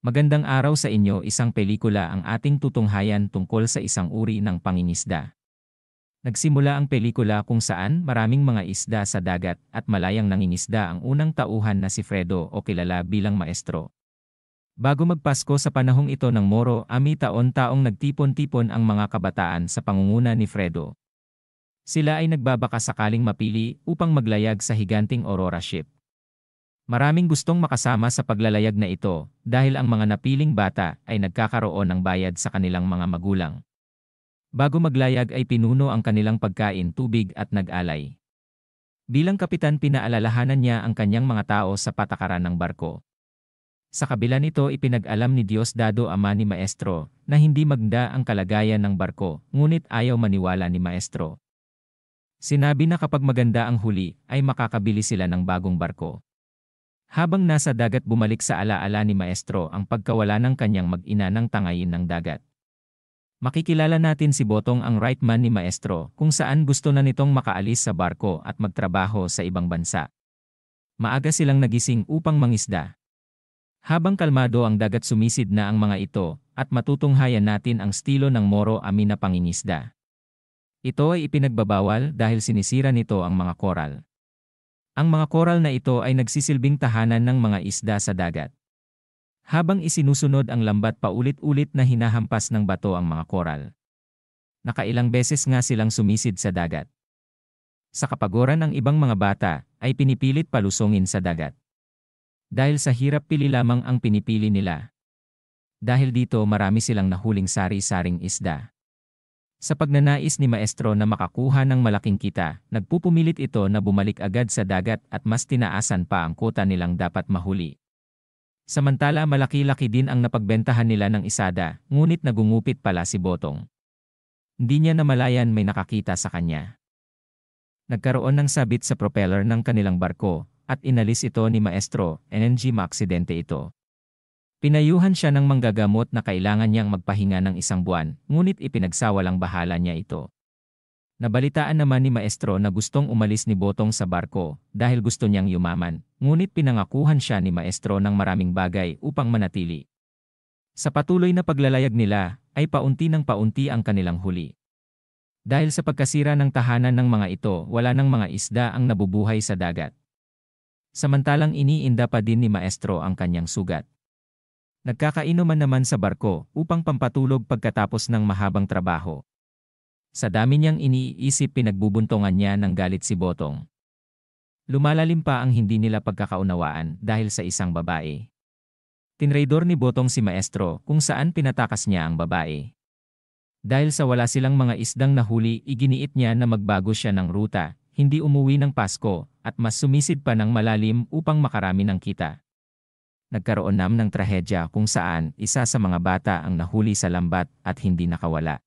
Magandang araw sa inyo isang pelikula ang ating tutunghayan tungkol sa isang uri ng pangingisda. Nagsimula ang pelikula kung saan maraming mga isda sa dagat at malayang nangingisda ang unang tauhan na si Fredo o kilala bilang maestro. Bago magpasko sa panahong ito ng Moro, ami taon-taong nagtipon-tipon ang mga kabataan sa pangunguna ni Fredo. Sila ay nagbabaka sakaling mapili upang maglayag sa higanting Aurora Ship Maraming gustong makasama sa paglalayag na ito dahil ang mga napiling bata ay nagkakaroon ng bayad sa kanilang mga magulang. Bago maglayag ay pinuno ang kanilang pagkain, tubig at nag-alay. Bilang kapitan pinaalalahanan niya ang kanyang mga tao sa patakaran ng barko. Sa kabila nito ipinag-alam ni Dado ama ni Maestro na hindi magda ang kalagayan ng barko, ngunit ayaw maniwala ni Maestro. Sinabi na kapag maganda ang huli ay makakabili sila ng bagong barko. Habang nasa dagat bumalik sa alaala ni Maestro ang pagkawala ng kanyang mag-ina ng tangayin ng dagat. Makikilala natin si Botong ang right man ni Maestro kung saan gusto na nitong makaalis sa barko at magtrabaho sa ibang bansa. Maaga silang nagising upang mangisda. Habang kalmado ang dagat sumisid na ang mga ito at matutunghayan natin ang estilo ng Moro Amina na pangingisda. Ito ay ipinagbabawal dahil sinisira nito ang mga koral. Ang mga koral na ito ay nagsisilbing tahanan ng mga isda sa dagat. Habang isinusunod ang lambat paulit-ulit na hinahampas ng bato ang mga koral. Nakailang beses nga silang sumisid sa dagat. Sa kapagoran ang ibang mga bata ay pinipilit palusungin sa dagat. Dahil sa hirap pili lamang ang pinipili nila. Dahil dito marami silang nahuling sari-saring isda. Sa pagnanais ni maestro na makakuha ng malaking kita, nagpupumilit ito na bumalik agad sa dagat at mas tinaasan pa ang kota nilang dapat mahuli. Samantala malaki-laki din ang napagbentahan nila ng isada, ngunit nagungupit pala si Botong. Hindi niya namalayan may nakakita sa kanya. Nagkaroon ng sabit sa propeller ng kanilang barko, at inalis ito ni Maestro, NNG maaksidente ito. Pinayuhan siya ng manggagamot na kailangan niyang magpahinga ng isang buwan, ngunit ipinagsawalang bahala niya ito. Nabalitaan naman ni Maestro na gustong umalis ni Botong sa barko dahil gusto niyang yumaman, ngunit pinangakuhan siya ni Maestro ng maraming bagay upang manatili. Sa patuloy na paglalayag nila, ay paunti ng paunti ang kanilang huli. Dahil sa pagkasira ng tahanan ng mga ito, wala ng mga isda ang nabubuhay sa dagat. Samantalang iniinda pa din ni Maestro ang kanyang sugat. Nagkakainuman naman sa barko upang pampatulog pagkatapos ng mahabang trabaho. Sa dami niyang iniisip pinagbubuntungan niya ng galit si Botong. Lumalalim pa ang hindi nila pagkakaunawaan dahil sa isang babae. Tinraidor ni Botong si Maestro kung saan pinatakas niya ang babae. Dahil sa wala silang mga isdang nahuli, iginiit niya na magbago siya ng ruta, hindi umuwi ng Pasko, at mas sumisid pa ng malalim upang makarami ng kita nagkaroon nam ng trahedya kung saan isa sa mga bata ang nahuli sa lambat at hindi nakawala.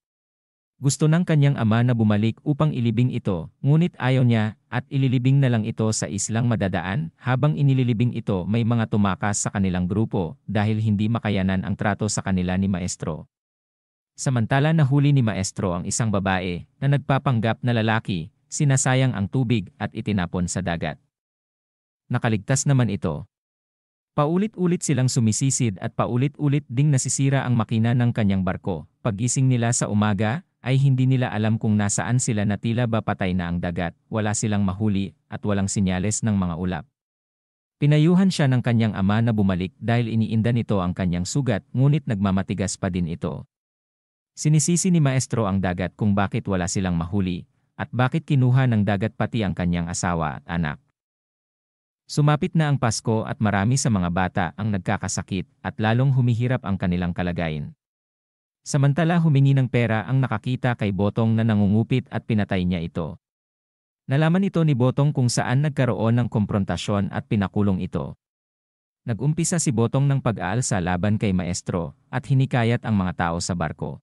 Gusto ng kanyang ama na bumalik upang ilibing ito, ngunit ayaw niya at ililibing na lang ito sa islang madadaan. Habang inililibing ito may mga tumakas sa kanilang grupo dahil hindi makayanan ang trato sa kanila ni Maestro. Samantala nahuli ni Maestro ang isang babae na nagpapanggap na lalaki, sinasayang ang tubig at itinapon sa dagat. Nakaligtas naman ito, Paulit-ulit silang sumisisid at paulit-ulit ding nasisira ang makina ng kanyang barko. Pagising nila sa umaga, ay hindi nila alam kung nasaan sila na tila ba patay na ang dagat, wala silang mahuli, at walang sinyales ng mga ulap. Pinayuhan siya ng kanyang ama na bumalik dahil iniinda nito ang kanyang sugat, ngunit nagmamatigas pa din ito. Sinisisi ni Maestro ang dagat kung bakit wala silang mahuli, at bakit kinuha ng dagat pati ang kanyang asawa at anak. Sumapit na ang Pasko at marami sa mga bata ang nagkakasakit at lalong humihirap ang kanilang kalagayin. Samantala humingi ng pera ang nakakita kay Botong na nangungupit at pinatay niya ito. Nalaman ito ni Botong kung saan nagkaroon ng komprontasyon at pinakulong ito. Nagumpisa si Botong ng pag-aalsa laban kay Maestro at hinikayat ang mga tao sa barko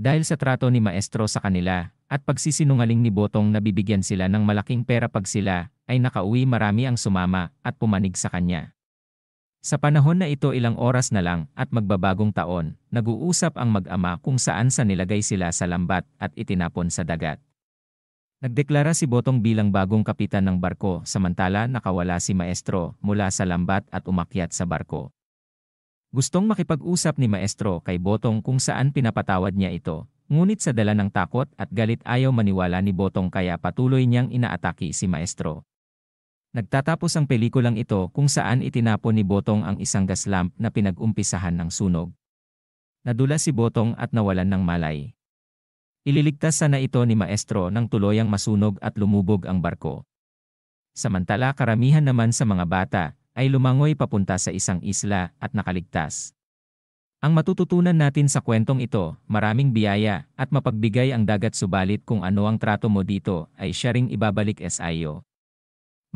dahil sa trato ni Maestro sa kanila at pagsisinungaling ni Botong na bibigyan sila ng malaking pera pag sila ay nakauwi marami ang sumama at pumanig sa kanya. Sa panahon na ito ilang oras na lang at magbabagong taon, nag-uusap ang mag-ama kung saan sa nilagay sila sa lambat at itinapon sa dagat. Nagdeklara si Botong bilang bagong kapitan ng barko samantala nakawala si Maestro mula sa lambat at umakyat sa barko. Gustong makipag-usap ni Maestro kay Botong kung saan pinapatawad niya ito, ngunit sa dala ng takot at galit ayaw maniwala ni Botong kaya patuloy niyang inaataki si Maestro. Nagtatapos ang pelikulang ito kung saan itinapon ni Botong ang isang gas lamp na pinag-umpisahan ng sunog. Nadula si Botong at nawalan ng malay. Ililigtas sana ito ni Maestro nang tuloyang masunog at lumubog ang barko. Samantala karamihan naman sa mga bata, ay lumangoy papunta sa isang isla at nakaligtas. Ang matututunan natin sa kwentong ito, maraming biyaya at mapagbigay ang dagat subalit kung ano ang trato mo dito ay siya ring ibabalik SIO.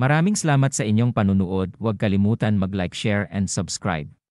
Maraming salamat sa inyong panunood, huwag kalimutan mag-like, share and subscribe.